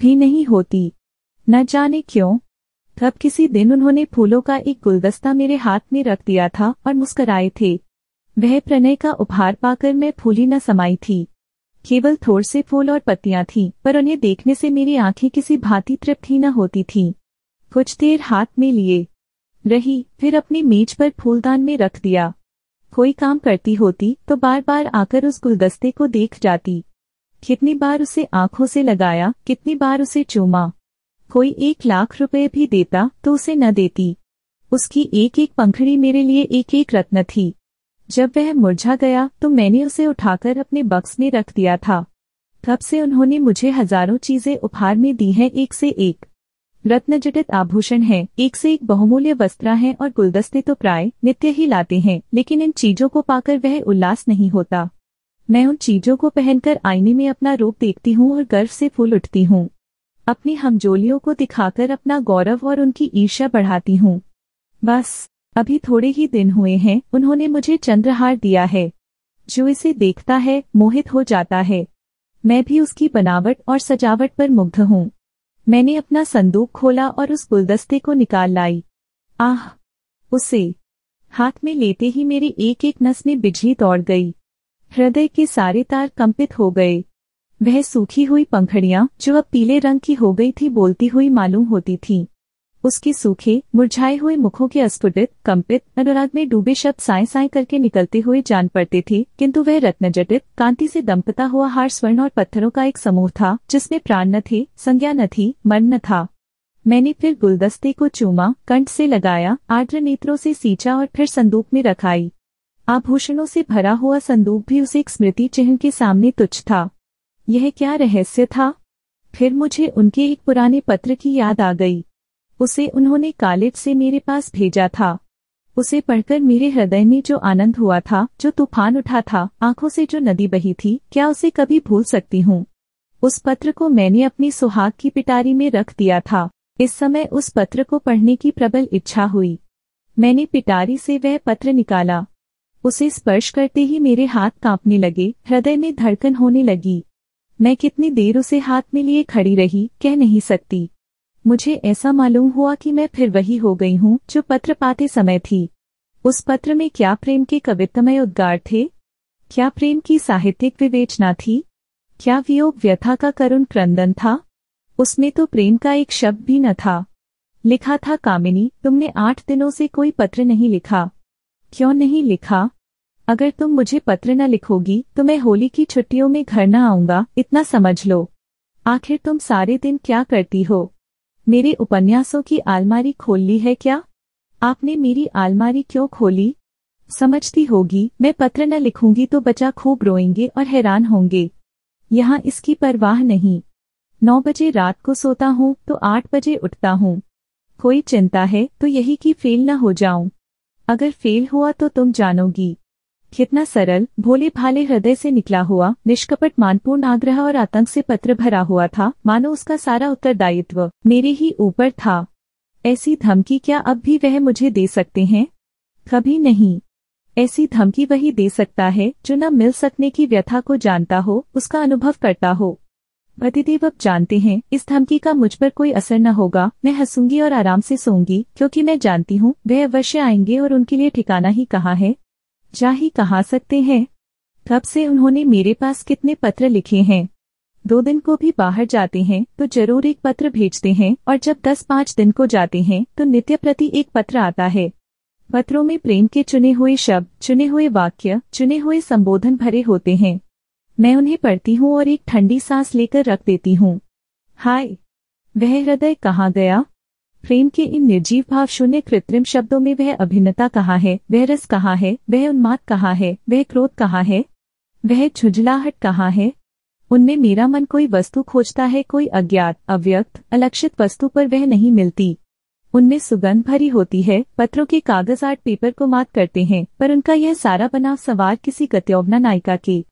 भी नहीं होती न जाने क्यों तब किसी दिन उन्होंने फूलों का एक गुलदस्ता मेरे हाथ में रख दिया था और मुस्कराए थे वह प्रणय का उपहार पाकर मैं फूली न समाई थी केवल थोड़ से फूल और पत्तियां थीं पर उन्हें देखने से मेरी आंखें किसी भांति तृप्त ही न होती थी कुछ देर हाथ में लिए रही फिर अपनी मेज पर फूलदान में रख दिया कोई काम करती होती तो बार बार आकर उस गुलदस्ते को देख जाती कितनी बार उसे आंखों से लगाया कितनी बार उसे चूमा कोई एक लाख रुपए भी देता तो उसे न देती उसकी एक एक पंखड़ी मेरे लिए एक एक रत्न थी जब वह मुरझा गया तो मैंने उसे उठाकर अपने बक्स में रख दिया था तब से उन्होंने मुझे हजारों चीजें उपहार में दी हैं एक से एक रत्नजटित आभूषण हैं एक से एक बहुमूल्य वस्त्रा हैं और गुलदस्ते तो प्राय नित्य ही लाते हैं लेकिन इन चीजों को पाकर वह उल्लास नहीं होता मैं उन चीजों को पहनकर आईने में अपना रूप देखती हूँ और गर्व से फूल उठती हूँ अपनी हमजोलियों को दिखाकर अपना गौरव और उनकी ईर्ष्या बढ़ाती हूँ बस अभी थोड़े ही दिन हुए हैं उन्होंने मुझे चंद्रहार दिया है जो इसे देखता है मोहित हो जाता है मैं भी उसकी बनावट और सजावट पर मुग्ध हूँ मैंने अपना संदूक खोला और उस गुलदस्ते को निकाल लाई आह उसे हाथ में लेते ही मेरी एक एक नस में बिजली दौड़ गई हृदय के सारे तार कंपित हो गए वह सूखी हुई पंखड़ियां जो अब पीले रंग की हो गई थी बोलती हुई मालूम होती थी उसके सूखे मुरझाए हुए मुखों के अस्फुटित कंपित अनुराग में डूबे शब्द साय साय करके निकलते हुए जान पड़ते थे किंतु वह रत्नजटित कांति से दंपता हुआ हार स्वर्ण और पत्थरों का एक समूह था जिसमें प्राण न थे संज्ञा न थी मन न था मैंने फिर गुलदस्ते को चूमा कंठ से लगाया आर्द्र नेत्रों से सींचा और फिर संदूक में रखाई आभूषणों से भरा हुआ संदूक भी उसे एक स्मृति चिन्ह के सामने तुच्छ था यह क्या रहस्य था फिर मुझे उनके एक पुराने पत्र की याद आ गई उसे उन्होंने कालेज से मेरे पास भेजा था उसे पढ़कर मेरे हृदय में जो आनंद हुआ था जो तूफान उठा था आंखों से जो नदी बही थी क्या उसे कभी भूल सकती हूँ उस पत्र को मैंने अपनी सुहाग की पिटारी में रख दिया था इस समय उस पत्र को पढ़ने की प्रबल इच्छा हुई मैंने पिटारी से वह पत्र निकाला उसे स्पर्श करते ही मेरे हाथ कांपने लगे हृदय में धड़कन होने लगी मैं कितनी देर उसे हाथ में लिए खड़ी रही कह नहीं सकती मुझे ऐसा मालूम हुआ कि मैं फिर वही हो गई हूँ जो पत्र पाते समय थी उस पत्र में क्या प्रेम के कवित्तमय उद्गार थे क्या प्रेम की साहित्यिक विवेचना थी क्या वियोग व्यथा का करुण क्रंदन था उसमें तो प्रेम का एक शब्द भी न था लिखा था कामिनी तुमने आठ दिनों से कोई पत्र नहीं लिखा क्यों नहीं लिखा अगर तुम मुझे पत्र न लिखोगी तो मैं होली की छुट्टियों में घर न आऊंगा इतना समझ लो आखिर तुम सारे दिन क्या करती हो मेरे उपन्यासों की आलमारी खोल ली है क्या आपने मेरी आलमारी क्यों खोली समझती होगी मैं पत्र न लिखूंगी तो बच्चा खूब रोएंगे और हैरान होंगे यहाँ इसकी परवाह नहीं नौ बजे रात को सोता हूँ तो आठ बजे उठता हूँ कोई चिंता है तो यही कि फेल न हो जाऊं अगर फेल हुआ तो तुम जानोगी कितना सरल भोले भाले हृदय से निकला हुआ निष्कपट मानपूर्ण आग्रह और आतंक से पत्र भरा हुआ था मानो उसका सारा उत्तरदायित्व मेरे ही ऊपर था ऐसी धमकी क्या अब भी वह मुझे दे सकते हैं कभी नहीं ऐसी धमकी वही दे सकता है जो न मिल सकने की व्यथा को जानता हो उसका अनुभव करता हो पतिदेव अब जानते हैं इस धमकी का मुझ पर कोई असर न होगा मैं हंसूंगी और आराम से सोऊंगी क्योंकि मैं जानती हूँ वह अवश्य आएंगे और उनके लिए ठिकाना ही कहाँ है जा ही कहा सकते हैं तब से उन्होंने मेरे पास कितने पत्र लिखे हैं दो दिन को भी बाहर जाते हैं तो जरूर एक पत्र भेजते हैं और जब दस पाँच दिन को जाते हैं तो नित्य प्रति एक पत्र आता है पत्रों में प्रेम के चुने हुए शब्द चुने हुए वाक्य चुने हुए संबोधन भरे होते हैं मैं उन्हें पढ़ती हूँ और एक ठंडी सांस लेकर रख देती हूँ हाय वह हृदय कहाँ गया प्रेम के इन निर्जीव भाव शून्य कृत्रिम शब्दों में वह अभिन्नता कहाँ है वह रस कहाँ है वह उन्माद कहाँ है वह क्रोध कहाँ है वह झुझलाहट कहाँ है उनमें मेरा मन कोई वस्तु खोजता है कोई अज्ञात अव्यक्त अलक्षित वस्तु पर वह नहीं मिलती उनमें सुगंध भरी होती है पत्रों के कागज आर्ट पेपर को मात करते हैं पर उनका यह सारा बनाव सवार किसी गत्यौवना नायिका के